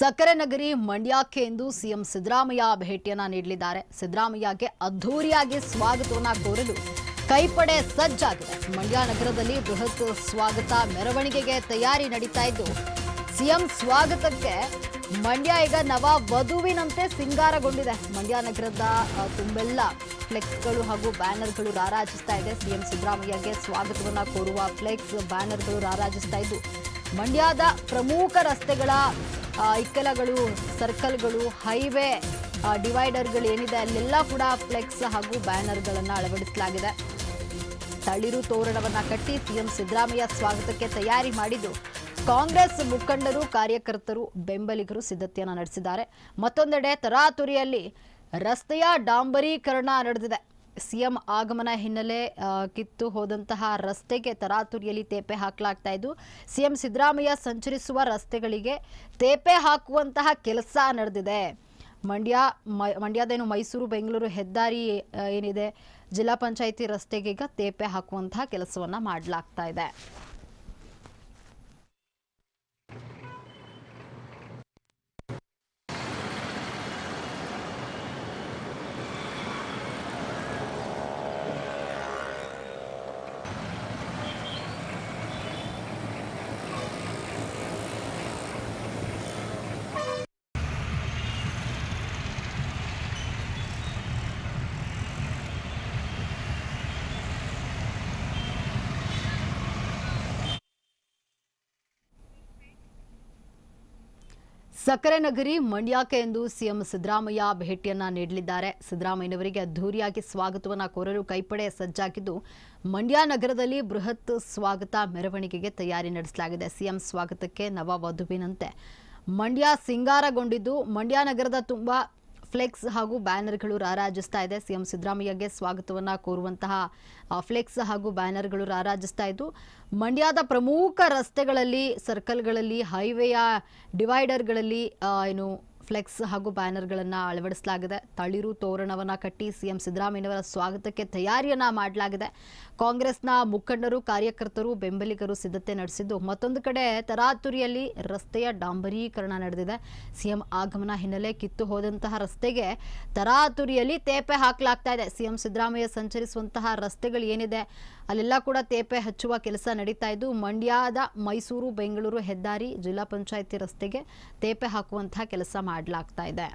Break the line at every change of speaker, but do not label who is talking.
ಸಕ್ಕರೆ ನಗರಿ ಮಂಡ್ಯಕ್ಕೆ ಎಂದು ಸಿಎಂ ಸಿದ್ದರಾಮಯ್ಯ ಭೇಟಿಯನ್ನ ನೀಡಲಿದ್ದಾರೆ ಸಿದ್ದರಾಮಯ್ಯಗೆ ಅದ್ಧೂರಿಯಾಗಿ ಸ್ವಾಗತವನ್ನ ಕೋರಲು ಕೈಪಡೆ ಸಜ್ಜಾಗಿದೆ ಮಂಡ್ಯ ನಗರದಲ್ಲಿ ಬೃಹತ್ ಸ್ವಾಗತ ಮೆರವಣಿಗೆಗೆ ತಯಾರಿ ನಡೀತಾ ಇದ್ದು ಸಿಎಂ ಸ್ವಾಗತಕ್ಕೆ ಮಂಡ್ಯ ಈಗ ನವ ವಧುವಿನಂತೆ ಸಿಂಗಾರಗೊಂಡಿದೆ ಮಂಡ್ಯ ನಗರದ ತುಂಬೆಲ್ಲ ಫ್ಲೆಕ್ಸ್ಗಳು ಹಾಗೂ ಬ್ಯಾನರ್ಗಳು ರಾರಾಜಿಸ್ತಾ ಇದೆ ಸಿಎಂ ಸಿದ್ದರಾಮಯ್ಯಗೆ ಸ್ವಾಗತವನ್ನು ಕೋರುವ ಫ್ಲೆಕ್ಸ್ ಬ್ಯಾನರ್ಗಳು ರಾರಾಜಿಸ್ತಾ ಇದ್ದು ಮಂಡ್ಯದ ಪ್ರಮುಖ ರಸ್ತೆಗಳ ಇಕ್ಕಲಗಳು ಸರ್ಕಲ್ಗಳು ಹೈವೇ ಡಿವೈಡರ್ಗಳು ಏನಿದೆ ಅಲ್ಲೆಲ್ಲ ಕೂಡ ಫ್ಲೆಕ್ಸ್ ಹಾಗೂ ಬ್ಯಾನರ್ಗಳನ್ನು ಅಳವಡಿಸಲಾಗಿದೆ ತಳಿರು ತೋರಣವನ್ನು ಕಟ್ಟಿ ಸಿಎಂ ಸಿದ್ದರಾಮಯ್ಯ ಸ್ವಾಗತಕ್ಕೆ ತಯಾರಿ ಮಾಡಿದ್ದು ಕಾಂಗ್ರೆಸ್ ಮುಖಂಡರು ಕಾರ್ಯಕರ್ತರು ಬೆಂಬಲಿಗರು ಸಿದ್ಧತೆಯನ್ನು ನಡೆಸಿದ್ದಾರೆ ಮತ್ತೊಂದೆಡೆ ತರಾತುರಿಯಲ್ಲಿ ರಸ್ತೆಯ ಡಾಂಬರೀಕರಣ ನಡೆದಿದೆ ಸಿಎಂ ಆಗಮನ ಹಿನ್ನೆಲೆ ಕಿತ್ತು ಹೋದಂತಹ ರಸ್ತೆಗೆ ತರಾತುರಿಯಲ್ಲಿ ತೇಪೆ ಹಾಕಲಾಗ್ತಾ ಇದ್ದು ಸಿಎಂ ಸಿದ್ದರಾಮಯ್ಯ ಸಂಚರಿಸುವ ರಸ್ತೆಗಳಿಗೆ ತೇಪೆ ಹಾಕುವಂತಹ ಕೆಲಸ ನಡೆದಿದೆ ಮಂಡ್ಯ ಮಂಡ್ಯದೇನು ಮೈಸೂರು ಬೆಂಗಳೂರು ಹೆದ್ದಾರಿ ಏನಿದೆ ಜಿಲ್ಲಾ ಪಂಚಾಯಿತಿ ರಸ್ತೆಗೀಗ ತೇಪೆ ಹಾಕುವಂತಹ ಕೆಲಸವನ್ನು ಮಾಡಲಾಗ್ತಾ ಇದೆ ಸಕ್ಕರೆ ನಗರಿ ಮಂಡ್ಯಕ್ಕೆ ಎಂದು ಸಿಎಂ ಸಿದ್ದರಾಮಯ್ಯ ಭೇಟಿಯನ್ನ ನೀಡಲಿದ್ದಾರೆ ಸಿದ್ದರಾಮಯ್ಯನವರಿಗೆ ಅದ್ದೂರಿಯಾಗಿ ಸ್ವಾಗತವನ್ನು ಕೋರಲು ಕೈಪಡೆ ಸಜ್ಜಾಗಿದ್ದು ಮಂಡ್ಯ ನಗರದಲ್ಲಿ ಬೃಹತ್ ಸ್ವಾಗತ ಮೆರವಣಿಗೆಗೆ ತಯಾರಿ ನಡೆಸಲಾಗಿದೆ ಸಿಎಂ ಸ್ವಾಗತಕ್ಕೆ ನವ ವಧುವಿನಂತೆ ಮಂಡ್ಯ ಸಿಂಗಾರಗೊಂಡಿದ್ದು ಮಂಡ್ಯ ನಗರದ ತುಂಬಾ ಫ್ಲೆಕ್ಸ್ ಹಾಗೂ ಬ್ಯಾನರ್ಗಳು ರಾರಾಜಿಸ್ತಾ ಇದೆ ಸಿಎಂ ಸಿದ್ದರಾಮಯ್ಯಗೆ ಸ್ವಾಗತವನ್ನು ಕೋರುವಂತಹ ಫ್ಲೆಕ್ಸ್ ಹಾಗೂ ಬ್ಯಾನರ್ಗಳು ರಾರಾಜಿಸ್ತಾ ಇದ್ದು ಮಂಡ್ಯದ ಪ್ರಮುಖ ರಸ್ತೆಗಳಲ್ಲಿ ಸರ್ಕಲ್ಗಳಲ್ಲಿ ಹೈವೇಯ ಡಿವೈಡರ್ಗಳಲ್ಲಿ ಏನು ಫ್ಲೆಕ್ಸ್ ಹಾಗೂ ಬ್ಯಾನರ್ಗಳನ್ನು ಅಳವಡಿಸಲಾಗಿದೆ ತಳಿರು ತೋರಣವನ್ನು ಕಟ್ಟಿ ಸಿಎಂ ಸಿದ್ದರಾಮಯ್ಯವರ ಸ್ವಾಗತಕ್ಕೆ ತಯಾರಿಯನ್ನು ಮಾಡಲಾಗಿದೆ ಕಾಂಗ್ರೆಸ್ನ ಮುಖಂಡರು ಕಾರ್ಯಕರ್ತರು ಬೆಂಬಲಿಗರು ಸಿದ್ಧತೆ ನಡೆಸಿದ್ದು ಮತ್ತೊಂದು ಕಡೆ ತರಾತುರಿಯಲ್ಲಿ ರಸ್ತೆಯ ಡಾಂಬರೀಕರಣ ನಡೆದಿದೆ ಸಿಎಂ ಆಗಮನ ಹಿನ್ನೆಲೆ ಕಿತ್ತು ಹೋದಂತಹ ರಸ್ತೆಗೆ ತರಾತುರಿಯಲ್ಲಿ ತೇಪೆ ಹಾಕಲಾಗ್ತಾ ಇದೆ ಸಿಎಂ ಸಿದ್ದರಾಮಯ್ಯ ಸಂಚರಿಸುವಂತಹ ರಸ್ತೆಗಳು ಏನಿದೆ ಅಲ್ಲೆಲ್ಲ ಕೂಡ ತೇಪೆ ಹಚ್ಚುವ ಕೆಲಸ ನಡೀತಾ ಇದ್ದು ಮಂಡ್ಯದ ಮೈಸೂರು ಬೆಂಗಳೂರು ಹೆದ್ದಾರಿ ಜಿಲ್ಲಾ ಪಂಚಾಯಿತಿ ರಸ್ತೆಗೆ ತೇಪೆ ಹಾಕುವಂತಹ ಕೆಲಸ ಮಾಡಲಾಗ್ತಾ ಇದೆ